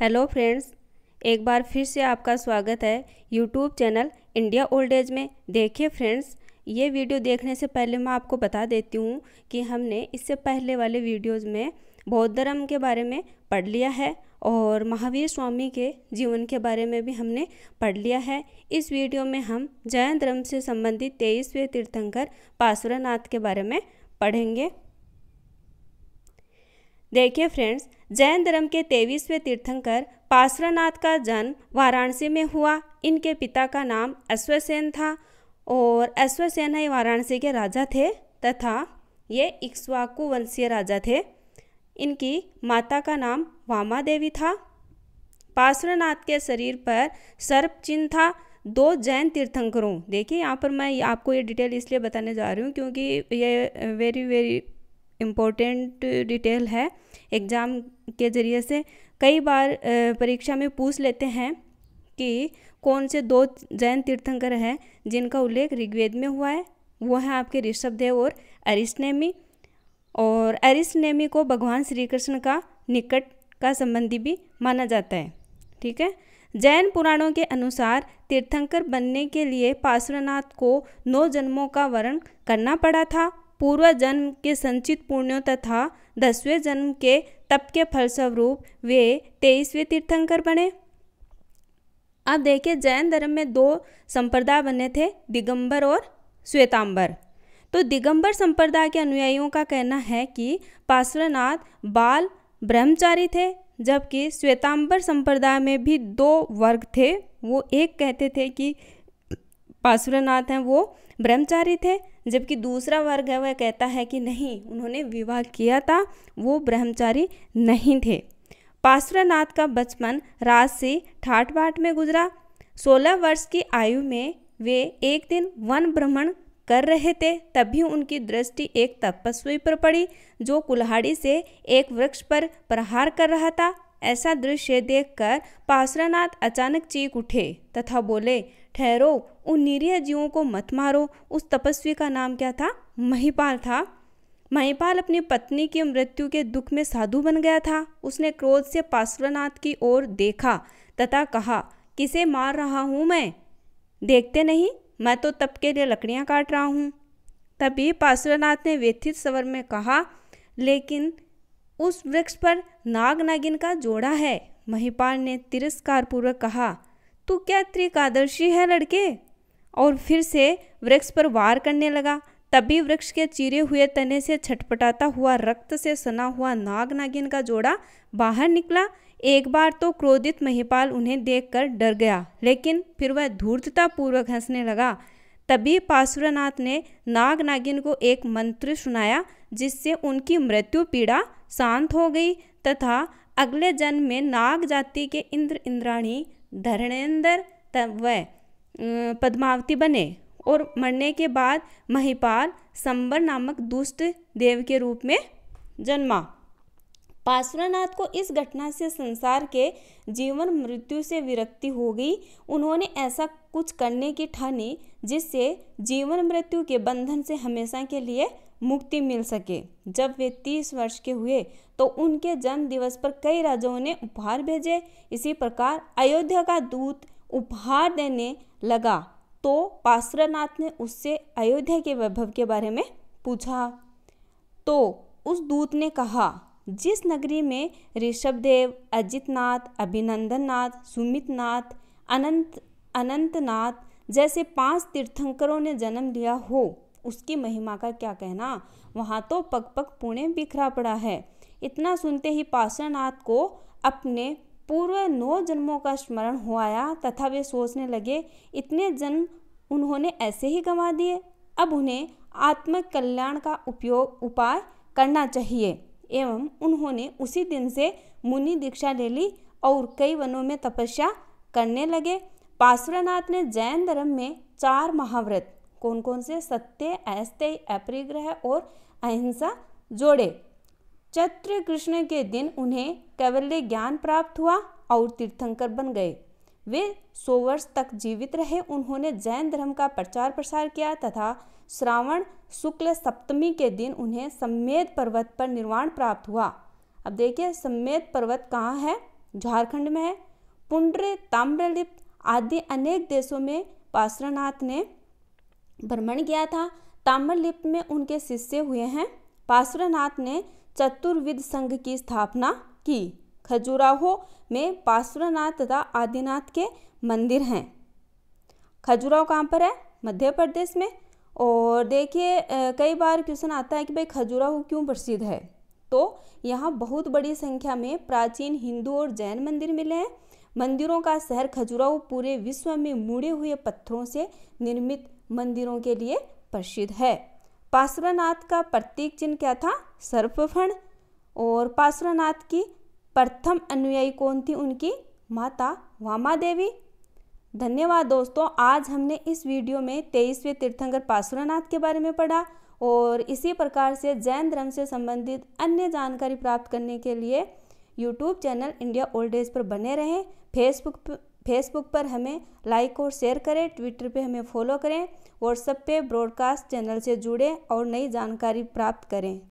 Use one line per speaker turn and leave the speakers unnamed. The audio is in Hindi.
हेलो फ्रेंड्स एक बार फिर से आपका स्वागत है YouTube channel India old age में देखिए फ्रेंड्स ये वीडियो देखने से पहले मैं आपको बता देती हूँ कि हमने इससे पहले वाले वीडियोज़ में बौद्ध धर्म के बारे में पढ़ लिया है और महावीर स्वामी के जीवन के बारे में भी हमने पढ़ लिया है इस वीडियो में हम जैन धर्म से संबंधित तेईसवें तीर्थंकर पासुरनाथ के बारे में पढ़ेंगे देखिए फ्रेंड्स जैन धर्म के तेईसवें तीर्थंकर पार्श्वनाथ का जन्म वाराणसी में हुआ इनके पिता का नाम अश्वसेन था और अश्वसेन ही वाराणसी के राजा थे तथा ये इक्ष्वाकु वंशीय राजा थे इनकी माता का नाम वामा देवी था पार्श्वनाथ के शरीर पर सर्प चिन्ह था दो जैन तीर्थंकरों देखिए यहाँ पर मैं आपको ये डिटेल इसलिए बताने जा रही हूँ क्योंकि ये वेरी वेरी इम्पोर्टेंट डिटेल है एग्ज़ाम के ज़रिए से कई बार परीक्षा में पूछ लेते हैं कि कौन से दो जैन तीर्थंकर हैं जिनका उल्लेख ऋग्वेद में हुआ है वो हैं आपके ऋषभदेव और अरिष्टनेमी और अरिष्टनेमी को भगवान श्री कृष्ण का निकट का संबंधी भी माना जाता है ठीक है जैन पुराणों के अनुसार तीर्थंकर बनने के लिए पार्श्वनाथ को नौ जन्मों का वर्ण करना पड़ा था पूर्व जन्म के संचित पुण्यों तथा दसवें जन्म के तप के फलस्वरूप वे तेईसवें तीर्थंकर बने अब देखिए जैन धर्म में दो संप्रदाय बने थे दिगंबर और श्वेतांबर तो दिगंबर संप्रदाय के अनुयायियों का कहना है कि पार्श्वनाथ बाल ब्रह्मचारी थे जबकि श्वेतांबर संप्रदाय में भी दो वर्ग थे वो एक कहते थे कि पासुरनाथ हैं वो ब्रह्मचारी थे जबकि दूसरा वर्ग है वह कहता है कि नहीं उन्होंने विवाह किया था वो ब्रह्मचारी नहीं थे पासुरनाथ का बचपन राज से ठाठ बाट में गुजरा सोलह वर्ष की आयु में वे एक दिन वन भ्रमण कर रहे थे तभी उनकी दृष्टि एक तपस्वी पर पड़ी जो कुल्हाड़ी से एक वृक्ष पर प्रहार कर रहा था ऐसा दृश्य देखकर पासरानाथ अचानक चीख उठे तथा बोले ठहरो उन निरीह जीवों को मत मारो उस तपस्वी का नाम क्या था महिपाल था महिपाल अपनी पत्नी की मृत्यु के दुख में साधु बन गया था उसने क्रोध से पासुरनाथ की ओर देखा तथा कहा किसे मार रहा हूँ मैं देखते नहीं मैं तो तप के लिए लकड़ियाँ काट रहा हूँ तभी पासुरनाथ ने व्यथित स्वर में कहा लेकिन उस वृक्ष पर नाग नागिन का जोड़ा है महिपाल ने तिरस्कार पूर्वक कहा तू क्या त्रिकादर्शी है लड़के और फिर से वृक्ष पर वार करने लगा तभी वृक्ष के चीरे हुए तने से छटपटाता हुआ रक्त से सना हुआ नाग नागिन का जोड़ा बाहर निकला एक बार तो क्रोधित महिपाल उन्हें देखकर डर गया लेकिन फिर वह पूर्वक हंसने लगा तभी पासुरनाथ ने नाग नागिन को एक मंत्र सुनाया जिससे उनकी मृत्यु पीड़ा शांत हो गई तथा अगले जन्म में नाग जाति के इंद्र इंद्राणी धरणेन्द्र व पद्मावती बने और मरने के बाद महिपाल संबर नामक दुष्ट देव के रूप में जन्मा पार्श्वनाथ को इस घटना से संसार के जीवन मृत्यु से विरक्ति हो गई उन्होंने ऐसा कुछ करने की ठानी जिससे जीवन मृत्यु के बंधन से हमेशा के लिए मुक्ति मिल सके जब वे तीस वर्ष के हुए तो उनके जन्म दिवस पर कई राजाओं ने उपहार भेजे इसी प्रकार अयोध्या का दूत उपहार देने लगा तो पार्श्वनाथ ने उससे अयोध्या के वैभव के बारे में पूछा तो उस दूत ने कहा जिस नगरी में ऋषभदेव नाथ सुमित नाथ अनंत अनंतनाथ जैसे पांच तीर्थंकरों ने जन्म लिया हो उसकी महिमा का क्या कहना वहाँ तो पग पग पुणे बिखरा पड़ा है इतना सुनते ही पाषणनाथ को अपने पूर्व नौ जन्मों का स्मरण हो आया तथा वे सोचने लगे इतने जन्म उन्होंने ऐसे ही गंवा दिए अब उन्हें आत्मकल्याण का उपयोग उपाय करना चाहिए एवं उन्होंने उसी दिन से मुनि दीक्षा ले ली और कई वनों में तपस्या करने लगे पार्श्वनाथ ने जैन धर्म में चार महाव्रत कौन कौन से सत्य अस्त्य अपरिग्रह और अहिंसा जोड़े चैत्र कृष्ण के दिन उन्हें कैवल्य ज्ञान प्राप्त हुआ और तीर्थंकर बन गए वे सौ वर्ष तक जीवित रहे उन्होंने जैन धर्म का प्रचार प्रसार किया तथा श्रावण शुक्ल सप्तमी के दिन उन्हें सम्मेद पर्वत पर निर्वाण प्राप्त हुआ अब देखिए सम्मेद पर्वत कहाँ है झारखंड में है पुण्ड्र ताम्रलिप्त आदि अनेक देशों में पार्श्वनाथ ने भ्रमण किया था ताम्रलिप्त में उनके शिष्य हुए हैं पार्श्वनाथ ने चतुर्विद संघ की स्थापना की खजुराहो में पार्श्वनाथ तथा आदिनाथ के मंदिर हैं खजुराहो कहाँ पर है मध्य प्रदेश में और देखिए कई बार क्वेश्चन आता है कि भाई खजुराहो क्यों प्रसिद्ध है तो यहाँ बहुत बड़ी संख्या में प्राचीन हिंदू और जैन मंदिर मिले हैं मंदिरों का शहर खजुराहो पूरे विश्व में मुड़े हुए पत्थरों से निर्मित मंदिरों के लिए प्रसिद्ध है पार्श्वनाथ का प्रतीक चिन्ह क्या था सर्पफण और पार्श्वनाथ की प्रथम अनुयायी कौन थी उनकी माता वामा देवी धन्यवाद दोस्तों आज हमने इस वीडियो में तेईसवें तीर्थंकर पासुरानाथ के बारे में पढ़ा और इसी प्रकार से जैन धर्म से संबंधित अन्य जानकारी प्राप्त करने के लिए YouTube channel India old age पर बने रहें फेसबुक फेसबुक पर हमें लाइक और शेयर करें ट्विटर पे हमें फॉलो करें व्हाट्सएप पे ब्रॉडकास्ट चैनल से जुड़ें और नई जानकारी प्राप्त करें